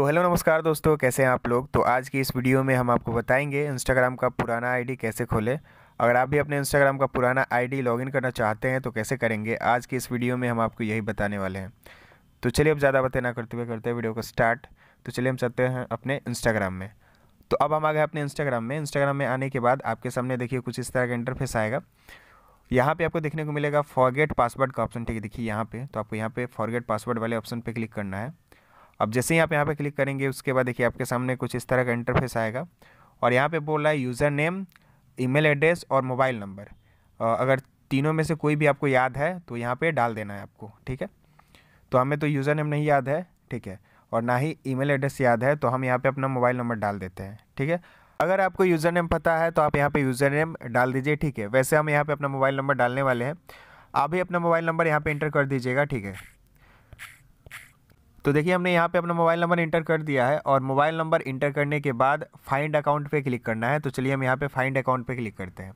तो हेलो नमस्कार दोस्तों कैसे हैं आप लोग तो आज की इस वीडियो में हम आपको बताएंगे इंस्टाग्राम का पुराना आईडी कैसे खोलें अगर आप भी अपने इंस्टाग्राम का पुराना आईडी लॉगिन करना चाहते हैं तो कैसे करेंगे आज की इस वीडियो में हम आपको यही बताने वाले हैं तो चलिए अब ज़्यादा बातें ना करते हुए करते हैं वीडियो को स्टार्ट तो चलिए हम चलते हैं अपने इंस्टाग्राम में तो अब हम आ गए अपने इंस्टाग्राम में इंस्टाग्राम में आने के बाद आपके सामने देखिए कुछ इस तरह का इंटरफेस आएगा यहाँ पर आपको देखने को मिलेगा फॉरगेट पासवर्ड का ऑप्शन ठीक है देखिए यहाँ पर तो आपको यहाँ पे फॉरगेट पासवर्ड वाले ऑप्शन पर क्लिक करना है अब जैसे ही आप यहाँ पर क्लिक करेंगे उसके बाद देखिए आपके सामने कुछ इस तरह का इंटरफेस आएगा और यहाँ पर बोल रहा है यूज़र नेम ईमेल एड्रेस और मोबाइल नंबर अगर तीनों में से कोई भी आपको याद है तो यहाँ पे डाल देना है आपको ठीक है तो हमें तो यूज़र नेम नहीं याद है ठीक है और ना ही ईमेल एड्रेस याद है तो हम यहाँ पे अपना मोबाइल नंबर डाल देते हैं ठीक है अगर आपको यूज़र नेम पता है तो आप यहाँ पे यूज़र नेम डाल दीजिए ठीक है वैसे हम यहाँ पे अपना मोबाइल नंबर डालने वाले हैं आप ही अपना मोबाइल नंबर यहाँ पर इंटर कर दीजिएगा ठीक है तो देखिए हमने यहाँ पे अपना मोबाइल नंबर इंटर कर दिया है और मोबाइल नंबर इंटर करने के बाद फाइंड अकाउंट पे क्लिक करना है तो चलिए हम यहाँ पे फाइंड अकाउंट पे क्लिक करते हैं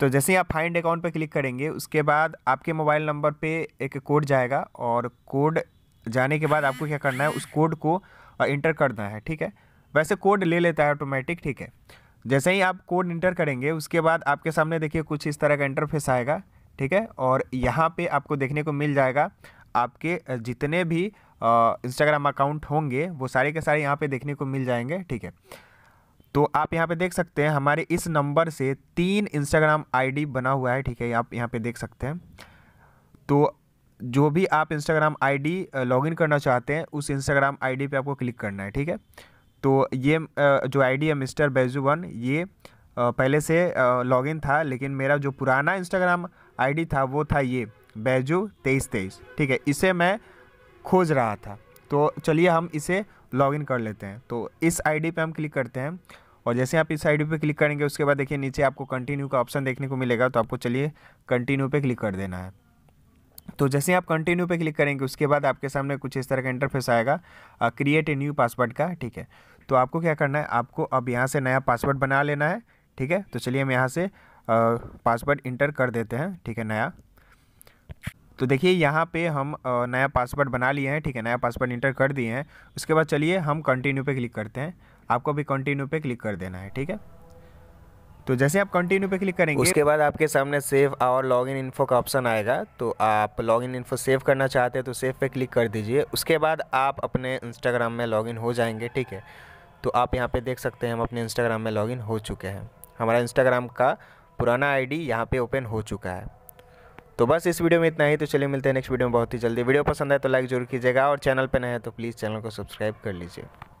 तो जैसे ही आप फाइंड अकाउंट पे क्लिक करेंगे उसके बाद आपके मोबाइल नंबर पे एक कोड जाएगा और कोड जाने के बाद आपको क्या करना है उस कोड को इंटर करना है ठीक है वैसे कोड ले लेता है ऑटोमेटिक ठीक है जैसे ही आप कोड इंटर करेंगे उसके बाद आपके सामने देखिए कुछ इस तरह का इंटरफेस आएगा ठीक है और यहाँ पर आपको देखने को मिल जाएगा आपके जितने भी इंस्टाग्राम अकाउंट होंगे वो सारे के सारे यहाँ पे देखने को मिल जाएंगे ठीक है तो आप यहाँ पे देख सकते हैं हमारे इस नंबर से तीन इंस्टाग्राम आईडी बना हुआ है ठीक है आप यहाँ पे देख सकते हैं तो जो भी आप इंस्टाग्राम आईडी लॉगिन करना चाहते हैं उस इंस्टाग्राम आईडी पे आपको क्लिक करना है ठीक है तो ये जो आईडी है मिस्टर बैजू वन ये पहले से लॉगिन था लेकिन मेरा जो पुराना इंस्टाग्राम आई था वो था ये बैजू तेईस तेईस ठीक है इसे मैं खोज रहा था तो चलिए हम इसे लॉगिन कर लेते हैं तो इस आईडी पे हम क्लिक करते हैं और जैसे आप इस आईडी पे क्लिक करेंगे उसके बाद देखिए नीचे आपको कंटिन्यू का ऑप्शन देखने को मिलेगा तो आपको चलिए कंटिन्यू पे क्लिक कर देना है तो जैसे आप कंटिन्यू पे क्लिक करेंगे उसके बाद आपके सामने कुछ इस तरह का इंटरफेस आएगा क्रिएट ए न्यू पासवर्ड का ठीक है तो आपको क्या करना है आपको अब यहाँ से नया पासवर्ड बना लेना है ठीक है तो चलिए हम यहाँ से पासवर्ड इंटर कर देते हैं ठीक है नया तो देखिए यहाँ पे हम नया पासवर्ड बना लिए हैं ठीक है नया पासवर्ड इंटर कर दिए हैं उसके बाद चलिए हम कंटिन्यू पे क्लिक करते हैं आपको भी कंटिन्यू पे क्लिक कर देना है ठीक है तो जैसे आप कंटिन्यू पे क्लिक करेंगे उसके बाद आपके सामने सेव और लॉगिन इन्फो का ऑप्शन आएगा तो आप लॉगिन इन्फो सेव करना चाहते हैं तो सेव पे क्लिक कर दीजिए उसके बाद आप अपने इंस्टाग्राम में लॉगिन हो जाएंगे ठीक है तो आप यहाँ पे देख सकते हैं हम अपने इंस्टाग्राम में लॉगिन हो चुके हैं हमारा इंस्टाग्राम का पुराना आईडी यहाँ पे ओपन हो चुका है तो बस इस वीडियो में इतना ही तो चलिए मिलते हैं नेक्स्ट वीडियो में बहुत ही जल्दी वीडियो पसंद आए तो लाइक जरूर कीजिएगा और चैनल पर नए हैं तो प्लीज़ चैनल को सब्सक्राइब कर लीजिए